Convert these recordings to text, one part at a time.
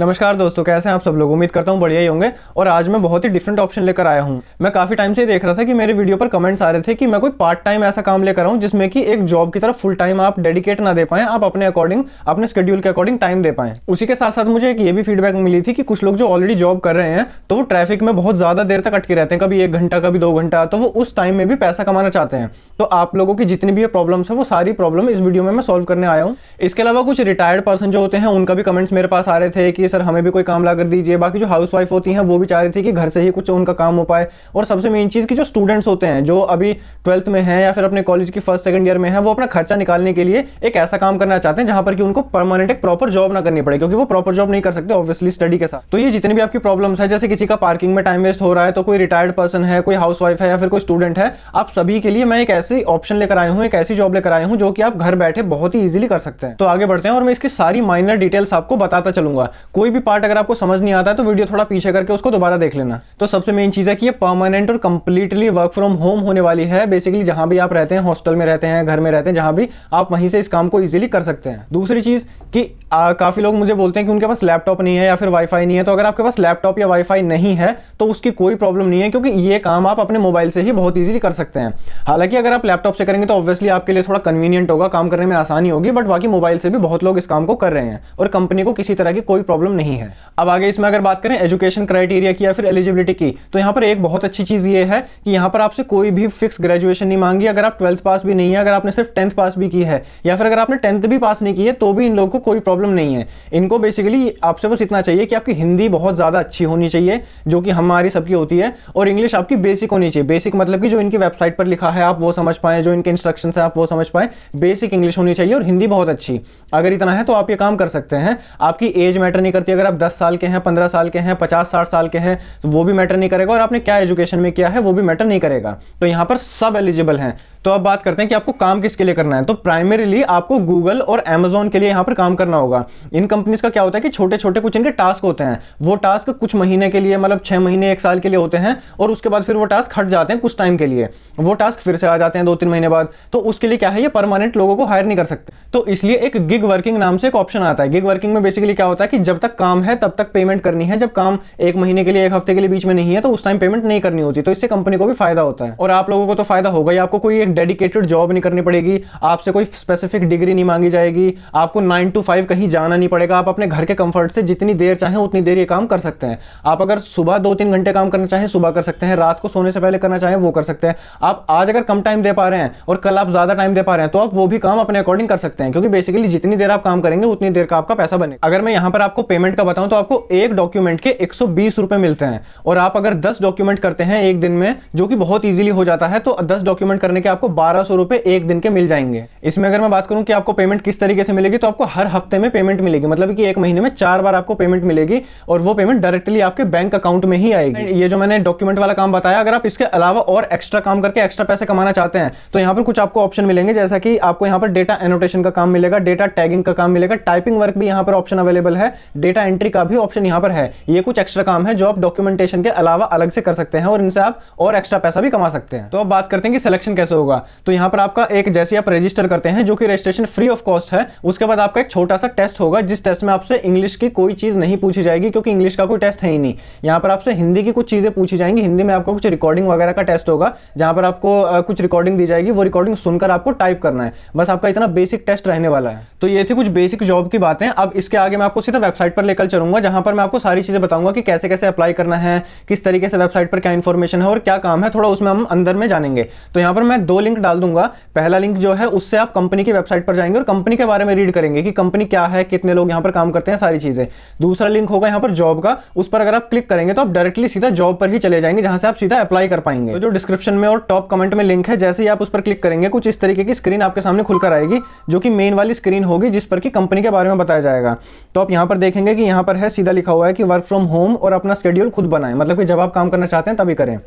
नमस्कार दोस्तों कैसे हैं आप सब लोग उम्मीद करता हूँ बढ़िया ही होंगे और आज मैं बहुत ही डिफरेंट ऑप्शन लेकर आया हूँ मैं काफ़ी टाइम से देख रहा था कि मेरे वीडियो पर कमेंट्स आ रहे थे कि मैं कोई पार्ट टाइम ऐसा काम लेकर आऊँ जिसमें कि एक जॉब की तरफ फुल टाइम आप डेडिकेट ना दे पाए आप अपने अकॉर्डिंग अपने स्कड्यूल के अकॉर्डिंग टाइम दे पाए उसी के साथ साथ मुझे एक ये भी फीडबैक मिली थी कि कुछ लोग जो ऑलरेडी जॉब कर रहे हैं तो वो ट्रैफिक में बहुत ज़्यादा देर तक अटके रहते हैं कभी एक घंटा कभी दो घंटा तो वो उस टाइम में भी पैसा कमाना चाहते हैं तो आप लोगों की जितनी भी प्रॉब्लम्स है वो सारी प्रॉब्लम इस वीडियो में मैं सॉल्व करने आया हूँ इसके अलावा कुछ रिटायर्ड पर्सन जो होते हैं उनका भी कमेंट्स मेरे पास आ रहे थे कि दीजिए सर हमें भी कोई काम ला कर दीजिए बाकी जो हाउस वाइफ होती हैं वो भी चाह रही थी कि घर से ही कुछ उनका काम हो पाए और सबसे मेन चीज़ कि जो स्टूडेंट्स होते हैं जो अभी ट्वेल्थ में हैं या फिर अपने कॉलेज की फर्स्ट सेकंड ईयर में है वो अपना खर्चा निकालने के लिए एक ऐसा काम करना चाहते हैं जहाँ पर कि उनको परमानेंट एक प्रॉपर जॉब ना करनी पड़े क्योंकि वो प्रॉपर जॉब नहीं कर सकते ऑब्वियसली स्टडी के साथ तो ये जितनी भी आपकी प्रॉब्लम्स है जैसे किसी का पार्किंग में टाइम वेस्ट हो रहा है तो कोई रिटायर्ड पर्सन है कोई हाउस वाइफ है या फिर कोई स्टूडेंट है आप सभी के लिए मैं एक ऐसी ऑप्शन लेकर आया हूँ एक ऐसी जॉब लेकर आया हूँ जो कि आप घर बैठे बहुत ही ईजिली कर सकते हैं तो आगे बढ़ते हैं और मैं इसकी सारी माइनर डिटेल्स आपको बताता चलूंगा कोई भी पार्ट अगर आपको समझ नहीं आता है तो वीडियो थोड़ा पीछे करके उसको दोबारा देख लेना तो सबसे मेन चीज़ है कि ये परमानेंट और कंप्लीटली वर्क फ्रॉम होम होने वाली है बेसिकली जहां भी आप रहते हैं हॉस्टल में रहते हैं घर में रहते हैं जहां भी आप वहीं से इस काम को ईजिली कर सकते हैं दूसरी चीज़ कि काफ़ी लोग मुझे बोलते हैं कि उनके पास लैपटॉप नहीं है या फिर वाईफाई नहीं है तो अगर आपके पास लैपटॉप या वाईफाई नहीं है तो उसकी कोई प्रॉब्लम नहीं है क्योंकि ये काम आप अपने मोबाइल से ही बहुत ईजिली कर सकते हैं हालांकि अगर आप लैपटॉप से करेंगे तो ऑब्वियसली आपके लिए थोड़ा कन्वीनियंट होगा काम करने में आसानी होगी बट बाकी मोबाइल से भी बहुत लोग इस काम को कर रहे हैं और कंपनी को किसी तरह की कोई प्रॉब्लम प्रॉब्लम नहीं है अब आगे इसमें अगर बात करें एजुकेशन क्राइटेरिया की या फिर एलिजिबिलिटी की तो यहाँ पर एक बहुत अच्छी चीज़ ये है कि यहाँ पर आपसे कोई भी फिक्स ग्रेजुएशन नहीं मांगी अगर आप ट्वेल्थ पास भी नहीं है अगर आपने सिर्फ टेंथ पास भी की है या फिर अगर आपने टेंथ भी पास नहीं की है तो भी इन लोगों को कोई प्रॉब्लम नहीं है इनको बेसिकली आपसे बस इतना चाहिए कि आपकी हिंदी बहुत ज़्यादा अच्छी होनी चाहिए जो कि हमारी सबकी होती है और इंग्लिश आपकी बेसिक होनी चाहिए बेसिक मतलब कि जो इनकी वेबसाइट पर लिखा है आप वो समझ पाएँ जो इनके इंस्ट्रक्शन है आप वो समझ पाएँ बेसिक इंग्लिश होनी चाहिए और हिंदी बहुत अच्छी अगर इतना है तो आप ये काम कर सकते हैं आपकी एज मैटर नहीं करती अगर आप दस साल के हैं पंद्रह साल के हैं पचास साठ साल के हैं तो वो भी मैटर नहीं करेगा और आपने क्या एजुकेशन में किया है वो भी मैटर नहीं करेगा तो यहाँ पर सब एलिजिबल हैं तो अब बात करते हैं कि आपको काम किसके लिए करना है तो प्राइमरीली आपको गूगल और अमेजोन के लिए यहाँ पर काम करना होगा इन कंपनीज का क्या होता है कि छोटे छोटे कुछ इनके टास्क होते हैं वो टास्क कुछ महीने के लिए मतलब छः महीने एक साल के लिए होते हैं और उसके बाद फिर वो टास्क हट जाते हैं कुछ टाइम के लिए वो टास्क फिर से आ जाते हैं दो तीन महीने बाद तो उसके लिए क्या है ये परमानेंट लोगों को हायर नहीं कर सकते तो इसलिए एक गिग वर्किंग नाम से एक ऑप्शन आता है गिग वर्किंग में बेसिकली क्या होता है कि जब जब तक काम है तब तक पेमेंट करनी है जब काम एक महीने के लिए एक हफ्ते के लिए बीच में नहीं है तो उस टाइम पेमेंट नहीं करनी होती तो इससे कंपनी को भी फायदा होता है और आप लोगों को तो फायदा होगा ही आपको कोई एक डेडिकेटेड जॉब नहीं करनी पड़ेगी आपसे कोई स्पेसिफिक डिग्री नहीं मांगी जाएगी आपको नाइन टू फाइव कहीं जाना नहीं पड़ेगा आप अपने घर के कंफर्ट से जितनी देर चाहें उतनी देर ये काम कर सकते हैं आप अगर सुबह दो तीन घंटे काम करना चाहें सुबह कर सकते हैं रात को सोने से पहले करना चाहें वो कर सकते हैं आप आज अगर कम टाइम दे पा रहे हैं और कल आप ज्यादा टाइम दे पा रहे हैं तो आप वो भी काम अपने अकॉर्डिंग कर सकते हैं क्योंकि बेसिकली जितनी देर आप काम करेंगे उतनी देर का आपका पैसा बनेगा अगर मैं यहाँ पर आपको पेमेंट का बताऊं तो आपको एक डॉक्यूमेंट के एक सौ मिलते हैं और आप अगर 10 डॉक्यूमेंट करते हैं एक दिन में जो कि बहुत इजीली हो जाता है तो 10 डॉक्यूमेंट करने के आपको बारह सौ रुपए एक दिन के मिल जाएंगे इसमें अगर मैं बात करूं कि आपको पेमेंट किस तरीके से मिलेगी तो आपको हर हफ्ते में पेमेंट मिलेगी मतलब कि एक महीने में चार बार आपको पेमेंट मिलेगी और वो पेमेंट डायरेक्टली आपके बैंक अकाउंट में ही आएगी ये जो मैंने डॉक्यूमेंट वाला काम बताया अगर आप इसके अलावा और एक्स्ट्रा काम करके एक्स्ट्रा पैसे कमाना चाहते हैं तो यहाँ पर कुछ आपको ऑप्शन मिलेंगे जैसा कि आपको यहाँ पर डेटा एनोटेशन का काम मिलेगा डेटा टैगिंग का काम मिलेगा टाइपिंग वर्क भी यहाँ पर ऑप्शन अवेलेबल है डेटा एंट्री का भी ऑप्शन यहाँ पर है ये कुछ एक्स्ट्रा काम है जो आप डॉक्यूमेंटेशन के अलावा अलग से कर सकते हैं और इनसे आप और एक्स्ट्रा पैसा भी कमा सकते हैं तो अब बात करते हैं कि सिलेक्शन कैसे होगा तो यहाँ पर आपका एक जैसे आप रजिस्टर करते हैं जो कि रजिस्ट्रेशन फ्री ऑफ कॉस्ट है उसके बाद आपका एक छोटा सा टेस्ट होगा जिस टेस्ट में आपसे इंग्लिश की कोई चीज़ नहीं पूछी जाएगी क्योंकि इंग्लिश का कोई टेस्ट है ही नहीं यहाँ पर आपसे हिंदी की कुछ चीज़ें पूछी जाएंगी हिंदी में आपको कुछ रिकॉर्डिंग वगैरह का टेस्ट होगा जहाँ पर आपको कुछ रिकॉर्डिंग दी जाएगी वो रिकॉर्डिंग सुनकर आपको टाइप करना है बस आपका इतना बेसिक टेस्ट रहने वाला है तो ये थी कुछ बेसिक जॉब की बातें अब इसके आगे मैं आपको सीधा वेबसाइट वेबसाइट पर लेकर चलूंगा जहां पर मैं आपको सारी चीज़ें बताऊंगा कि कैसे कैसे अप्लाई करना है किस तरीके से वेबसाइट पर क्या इन्फॉर्मेशन है और क्या काम है थोड़ा उसमें हम अंदर में जानेंगे तो यहां पर मैं दो लिंक डाल दूंगा पहला लिंक जो है उससे आप कंपनी की वेबसाइट पर जाएंगे और कंपनी के बारे में रीड करेंगे कि कंपनी क्या है कितने लोग यहां पर काम करते हैं सारी चीज़ें दूसरा लिंक होगा यहां पर जॉब का उस पर अगर आप क्लिक करेंगे तो आप डायरेक्टली सीधा जॉब पर ही चले जाएंगे जहां से आप सीधा अप्लाई कर पाएंगे तो जो डिस्क्रिप्शन में और टॉप कमेंट में लिंक है जैसे ही आप उस पर क्लिक करेंगे कुछ इस तरीके की स्क्रीन आपके सामने खुलकर आएगी जो कि मेन वाली स्क्रीन होगी जिस पर कि कंपनी के बारे में बताया जाएगा तो आप यहां पर देखें देखेंगे कि यहाँ पर है सीधा लिखा हुआ है कि वर्क फ्रॉम होम और अपना स्केड्यूल खुद बनाएं मतलब कि जब आप काम करना चाहते हैं तभी करें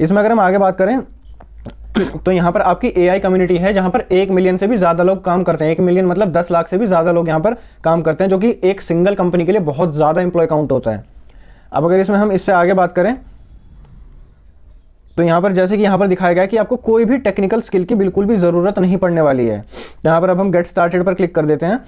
इसमें अगर हम आगे बात करें तो यहाँ पर आपकी ए कम्युनिटी है जहाँ पर एक मिलियन से भी ज़्यादा लोग काम करते हैं एक मिलियन मतलब दस लाख से भी ज़्यादा लोग यहाँ पर काम करते हैं जो कि एक सिंगल कंपनी के लिए बहुत ज़्यादा एम्प्लॉय काउंट होता है अब अगर इसमें हम इससे आगे बात करें तो यहाँ पर जैसे कि यहाँ पर दिखाया गया कि आपको कोई भी टेक्निकल स्किल की बिल्कुल भी ज़रूरत नहीं पड़ने वाली है यहाँ पर अब हम गेट स्टार्टेड पर क्लिक कर देते हैं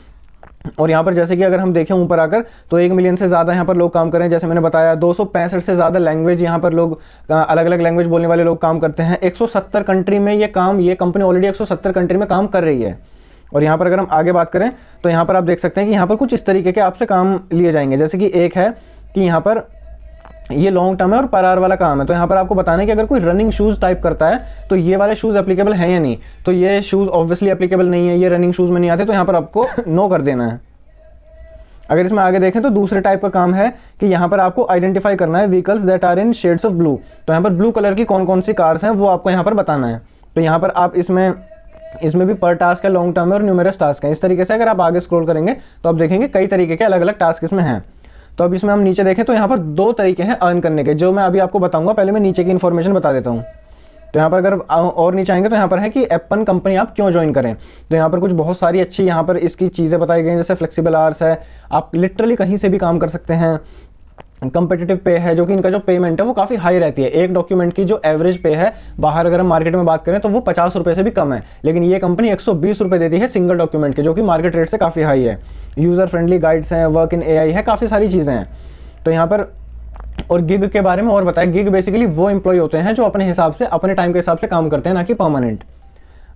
और यहाँ पर जैसे कि अगर हम देखें ऊपर आकर तो एक मिलियन से ज़्यादा यहाँ पर लोग काम कर रहे हैं जैसे मैंने बताया दो से ज़्यादा लैंग्वेज यहाँ पर लोग अलग अलग लैंग्वेज बोलने वाले लोग काम करते हैं 170 कंट्री में ये काम ये कंपनी ऑलरेडी 170 कंट्री में काम कर रही है और यहाँ पर अगर हम आगे बात करें तो यहाँ पर आप देख सकते हैं कि यहाँ पर कुछ इस तरीके के आपसे काम लिए जाएंगे जैसे कि एक है कि यहाँ पर ये लॉन्ग टर्म है और परार आर वाला काम है तो यहाँ पर आपको बताना है कि अगर कोई रनिंग शूज़ टाइप करता है तो ये वाले शूज़ एप्लीकेबल है या नहीं तो ये शूज़ ऑब्वियसली एप्लीकेबल नहीं है ये रनिंग शूज़ में नहीं आते तो यहाँ पर आपको नो कर देना है अगर इसमें आगे देखें तो दूसरे टाइप का काम है कि यहाँ पर आपको आइडेंटिफाई करना है vehicles that are in shades of blue तो यहाँ पर ब्लू कलर की कौन कौन सी कार्स हैं वो आपको यहाँ पर बताना है तो यहाँ पर आप इसमें इसमें भी पर टास्क है लॉन्ग टर्म है और न्यूमेरस टास्क है इस तरीके से अगर आप आगे स्क्रोल करेंगे तो आप देखेंगे कई तरीके के अलग अलग टास्क इसमें हैं तो अब इसमें हम नीचे देखें तो यहाँ पर दो तरीके हैं अर्न करने के जो मैं अभी आपको बताऊंगा पहले मैं नीचे की इन्फॉर्मेशन बता देता हूँ तो यहाँ पर अगर और नीचे आएंगे तो यहाँ पर है कि एप्पन कंपनी आप क्यों ज्वाइन करें तो यहाँ पर कुछ बहुत सारी अच्छी यहाँ पर इसकी चीज़ें बताई गई हैं जैसे फ्लेक्सिबल आवर्स है आप लिटरली कहीं से भी काम कर सकते हैं कंपेटेटिव पे है जो कि इनका जो पेमेंट है वो काफ़ी हाई रहती है एक डॉक्यूमेंट की जो एवरेज पे है बाहर अगर हम मार्केट में बात करें तो वो पचास रुपये से भी कम है लेकिन ये कंपनी एक सौ देती है सिंगल डॉक्यूमेंट की जो कि मार्केट रेट से काफ़ी हाई है यूज़र फ्रेंडली गाइड्स हैं वर्क इन ए है काफ़ी सारी चीज़ें हैं तो यहाँ पर और गिग के बारे में और बताया गिग बेसिकली वो एम्प्लॉय होते हैं जो अपने हिसाब से अपने टाइम के हिसाब से काम करते हैं ना कि परमानेंट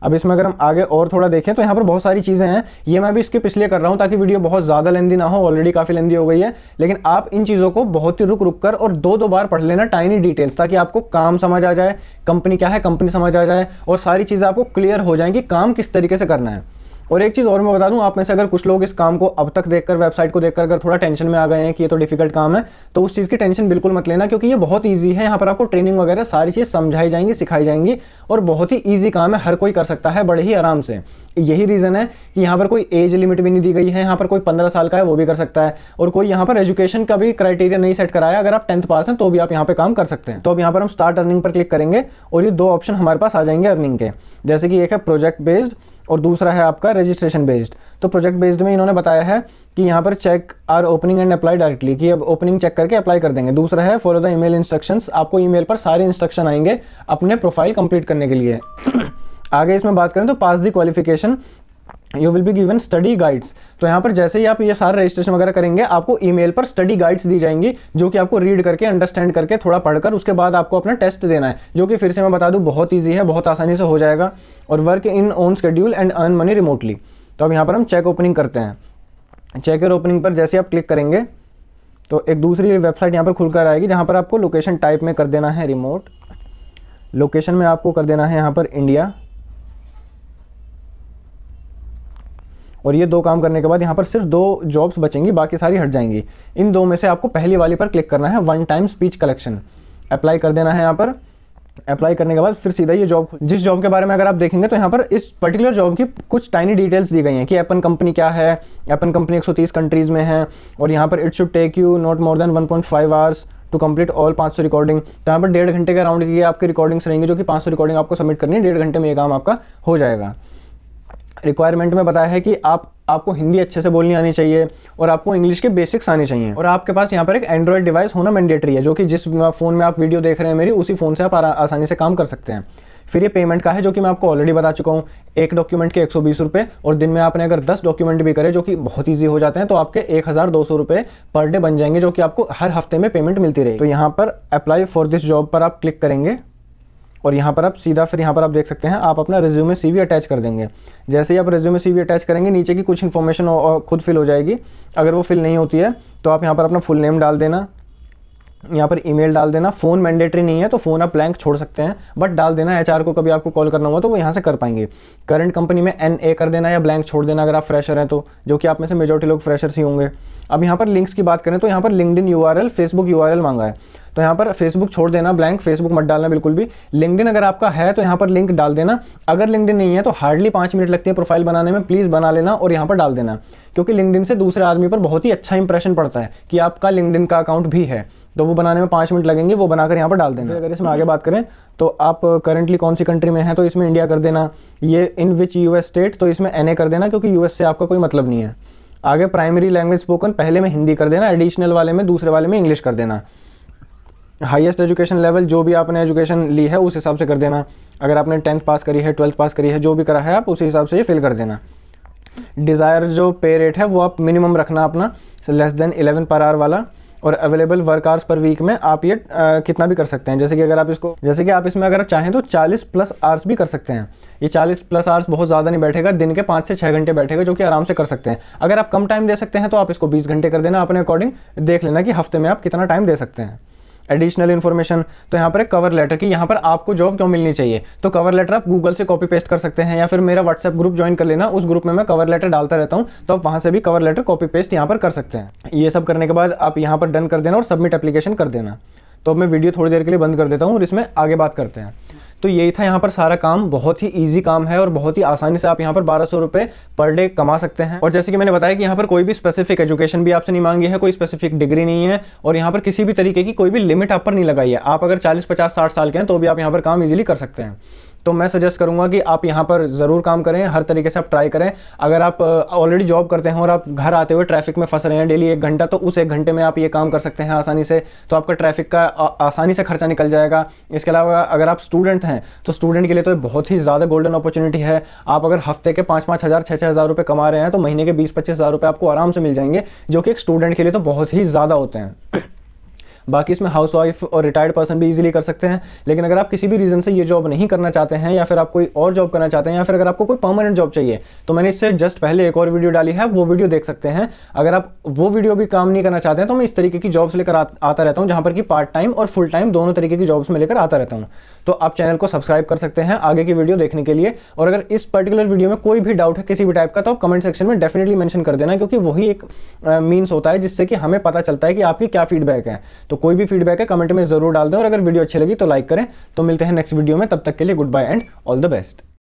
अब इसमें अगर हम आगे और थोड़ा देखें तो यहाँ पर बहुत सारी चीज़ें हैं ये मैं भी इसके पिछले कर रहा हूँ ताकि वीडियो बहुत ज़्यादा लेंदी ना हो ऑलरेडी काफ़ी लेंदी हो गई है लेकिन आप इन चीज़ों को बहुत ही रुक रुक कर और दो दो बार पढ़ लेना टाइनी डिटेल्स ताकि आपको काम समझ आ जाए कंपनी क्या है कंपनी समझ आ जाए और सारी चीज़ें आपको क्लियर हो जाएँ कि काम किस तरीके से करना है और एक चीज़ और मैं बता दूं आप में से अगर कुछ लोग इस काम को अब तक देखकर वेबसाइट को देखकर अगर थोड़ा टेंशन में आ गए हैं कि ये तो डिफिकल्ट काम है तो उस चीज़ की टेंशन बिल्कुल मत लेना क्योंकि ये बहुत ईजी है यहाँ पर आपको ट्रेनिंग वगैरह सारी चीज़ समझाई जाएंगी सिखाई जाएंगी और बहुत ही ईजी काम है हर कोई कर सकता है बड़े ही आराम से यही रीज़न है कि यहाँ पर कोई एज लिमिट भी नहीं दी गई है यहाँ पर कोई पंद्रह साल का है वो भी कर सकता है और कोई यहाँ पर एजुकेशन का भी क्राइटेरिया नहीं सेट कराया अगर आप टेंथ पास हैं तो भी आप यहाँ पर काम कर सकते हैं तो अब यहाँ पर हम स्टार्ट अर्निंग पर क्लिक करेंगे और ये दो ऑप्शन हमारे पास आ जाएंगे अर्निंग के जैसे कि एक है प्रोजेक्ट बेस्ड और दूसरा है आपका रजिस्ट्रेशन बेस्ड तो प्रोजेक्ट बेस्ड में इन्होंने बताया है कि यहाँ पर check our opening and apply directly कि अब ओपनिंग चेक करके अप्लाई कर देंगे दूसरा है फॉलो द ईमेल इंस्ट्रक्शंस आपको ईमेल पर सारे इंस्ट्रक्शन आएंगे अपने प्रोफाइल कंप्लीट करने के लिए आगे इसमें बात करें तो pass the qualification you will be given study guides तो यहाँ पर जैसे ही आप ये सारे रजिस्ट्रेशन वगैरह करेंगे आपको ईमेल पर स्टडी गाइड्स दी जाएंगी जो कि आपको रीड करके अंडरस्टैंड करके थोड़ा पढ़कर उसके बाद आपको अपना टेस्ट देना है जो कि फिर से मैं बता दूँ बहुत ईजी है बहुत आसानी से हो जाएगा और work in own schedule and earn money remotely तो अब यहाँ पर हम चेक ओपनिंग करते हैं चेक चेकर ओपनिंग पर जैसे आप क्लिक करेंगे तो एक दूसरी वेबसाइट यहाँ पर खुलकर आएगी जहाँ पर आपको लोकेशन टाइप में कर देना है रिमोट लोकेशन में आपको कर देना है यहाँ पर इंडिया और ये दो काम करने के बाद यहाँ पर सिर्फ दो जॉब्स बचेंगी बाकी सारी हट जाएंगी इन दो में से आपको पहली वाली पर क्लिक करना है one time speech collection apply कर देना है यहाँ पर अप्लाई करने के बाद फिर सीधा ये जॉब जिस जॉब के बारे में अगर आप देखेंगे तो यहाँ पर इस पर्टिकुलर जॉब की कुछ टाइनी डिटेल्स दी गई हैं कि एपन कंपनी क्या है एपन कंपनी 130 कंट्रीज़ में है और यहाँ पर it should take you not more than 1.5 point hours to complete all 500 recording तो यहाँ पर डेढ़ घंटे के अराउंड की आपकी रिकॉर्डिंग्स रहेंगी जो कि सौ रिकॉर्डिंग आपको सबमिट करनी है डेढ़ घंटे में ये काम आपका हो जाएगा रिक्वायरमेंट में बताया है कि आप आपको हिंदी अच्छे से बोलनी आनी चाहिए और आपको इंग्लिश के बेसिक्स आने चाहिए और आपके पास यहाँ पर एक एंड्रॉयड डिवाइस होना मैंडेटरी है जो कि जिस फ़ोन में आप वीडियो देख रहे हैं मेरी उसी फ़ोन से आप आसानी से काम कर सकते हैं फिर ये पेमेंट का है जो कि मैं आपको ऑलरेडी बता चुका हूँ एक डॉक्यूमेंट के एक सौ और दिन में आपने अगर दस डॉक्यूमेंट भी करें जो कि बहुत ईजी हो जाते हैं तो आपके एक हज़ार दो सौ रुपये पर डे बन जाएंगे जो कि आपको हर हफ्ते में पेमेंट मिलती रही तो यहाँ पर अप्लाई फॉर दिस जॉब पर आप क्लिक करेंगे और यहाँ पर आप सीधा फिर यहाँ पर आप देख सकते हैं आप अपना रिज्यूमे सीवी अटैच कर देंगे जैसे ही आप रिज्यूमे सीवी अटैच करेंगे नीचे की कुछ इन्फॉर्मेशन खुद फिल हो जाएगी अगर वो फिल नहीं होती है तो आप यहाँ पर अपना फुल नेम डाल देना यहाँ पर ईमेल डाल देना फ़ोन मैंडेटरी नहीं है तो फ़ोन आप ब्लैंक छोड़ सकते हैं बट डाल देना एचआर को कभी आपको कॉल करना होगा तो वो यहाँ से कर पाएंगे करंट कंपनी में एन ए कर देना या ब्लैंक छोड़ देना अगर आप फ्रेशर हैं तो जो कि आप में से मेजोरिटी लोग फ्रेशर्स ही होंगे अब यहाँ पर लिंक्स की बात करें तो यहाँ पर LinkedIn U R L Facebook U मांगा है तो यहाँ पर फेसबुक छोड़ देना ब्लैंक फेसबुक मत डालना बिल्कुल भी लिंकडिन अगर आपका है तो यहाँ पर लिंक डाल देना अगर लिंकडिन नहीं है तो हार्डली पाँच मिनट लगते हैं प्रोफाइल बनाने में प्लीज़ बना लेना और यहाँ पर डाल देना क्योंकि लिंकडिन से दूसरे आदमी पर बहुत ही अच्छा इंप्रेशन पड़ता है कि आपका लिंकडिन का अकाउंट भी है तो वो बनाने में पाँच मिनट लगेंगे वो बनाकर यहाँ पर डाल देना अगर इसमें तो आगे बात करें तो आप करंटली कौन सी कंट्री में हैं तो इसमें इंडिया कर देना ये इन विच यू स्टेट तो इसमें एन कर देना क्योंकि यू से आपका कोई मतलब नहीं है आगे प्राइमरी लैंग्वेज स्पोकन पहले में हिंदी कर देना एडिशनल वाले में दूसरे वाले में इंग्लिश कर देना हाईएस्ट एजुकेशन लेवल जो भी आपने एजुकेशन ली है उस हिसाब से कर देना अगर आपने टेंथ पास करी है ट्वेल्थ पास करी है जो भी करा है आप उसी हिसाब से ये फिल कर देना डिज़ायर जो पे रेट है वो आप मिनिमम रखना अपना less than eleven per hour वाला और available work hours per week में आप ये आ, कितना भी कर सकते हैं जैसे कि अगर आप इसको जैसे कि आप इसमें अगर चाहें तो 40 प्लस आवर्स भी कर सकते हैं ये 40 प्लस आवर्स बहुत ज़्यादा नहीं बैठेगा दिन के पाँच से छः घंटे बैठेगा जो कि आराम से कर सकते हैं अगर आप कम टाइम दे सकते हैं तो आप इसको बीस घंटे कर देना अपने अकॉर्डिंग देख लेना कि हफ्ते में आप कितना टाइम दे सकते हैं एडिशनल इन्फॉर्मेशन तो यहाँ पर कवर लेटर की यहाँ पर आपको जॉब क्यों मिलनी चाहिए तो कवर लेटर आप गूगल से कॉपी पेस्ट कर सकते हैं या फिर मेरा व्हाट्सएप ग्रुप ज्वाइन कर लेना उस ग्रुप में मैं कवर लेटर डालता रहता हूँ तो आप वहाँ से भी कवर लेटर कॉपी पेस्ट यहाँ पर कर सकते हैं ये सब करने के बाद आप यहाँ पर डन कर देना और सबमिट एप्लीकेशन कर देना तो मैं वीडियो थोड़ी देर के लिए बंद कर देता हूँ और इसमें आगे बात करते हैं तो यही था यहाँ पर सारा काम बहुत ही ईजी काम है और बहुत ही आसानी से आप यहाँ पर बारह सौ पर डे कमा सकते हैं और जैसे कि मैंने बताया कि यहाँ पर कोई भी स्पेसिफिक एजुकेशन भी आपसे नहीं मांगी है कोई स्पेसिफिक डिग्री नहीं है और यहाँ पर किसी भी तरीके की कोई भी लिमिट आप पर नहीं लगाई है आप अगर चालीस पचास साठ साल के हैं तो भी आप यहाँ पर काम ईजिली कर सकते हैं तो मैं सजेस्ट करूँगा कि आप यहाँ पर ज़रूर काम करें हर तरीके से आप ट्राई करें अगर आप ऑलरेडी जॉब करते हैं और आप घर आते हुए ट्रैफिक में फंस रहे हैं डेली एक घंटा तो उस एक घंटे में आप ये काम कर सकते हैं आसानी से तो आपका ट्रैफिक का आसानी से खर्चा निकल जाएगा इसके अलावा अगर आप स्टूडेंट हैं तो स्टूडेंट के लिए तो बहुत ही ज़्यादा गोल्डन अपॉर्चुनिटी है आप अगर हफ्ते के पाँच पाँच हज़ार छः छः हज़ार रुपये कमा रहे हैं तो महीने के बीस पच्चीस हज़ार रुपये आपको आराम से मिल जाएंगे जो कि एक स्टूडेंट के लिए तो बहुत ही ज़्यादा होते हैं बाकी इसमें हाउस वाइफ और रिटायर्ड पर्सन भी इजीली कर सकते हैं लेकिन अगर आप किसी भी रीज़न से ये जॉब नहीं करना चाहते हैं या फिर आप कोई और जॉब करना चाहते हैं या फिर अगर आपको कोई परमानेंट जॉब चाहिए तो मैंने इससे जस्ट पहले एक और वीडियो डाली है वो वीडियो देख सकते हैं अगर आप वो वीडियो भी काम नहीं करना चाहते हैं तो मैं इस तरीके की जॉब्स लेकर आता रहता हूँ जहाँ पर कि पार्ट टाइम और फुल टाइम दोनों तरीके की जॉब्स में लेकर आता रहता हूँ तो आप चैनल को सब्सक्राइब कर सकते हैं आगे की वीडियो देखने के लिए और अगर इस पर्टिकुलर वीडियो में कोई भी डाउट है किसी भी टाइप का तो आप कमेंट सेक्शन में डेफिनेटली मैंशन कर देना क्योंकि वही एक मीन्स होता है जिससे कि हमें पता चलता है कि आपकी क्या फीडबैक है तो कोई भी फीडबैक है कमेंट में जरूर डाल दें और अगर वीडियो अच्छी लगी तो लाइक करें तो मिलते हैं नेक्स्ट वीडियो में तब तक के लिए goodbye and all the best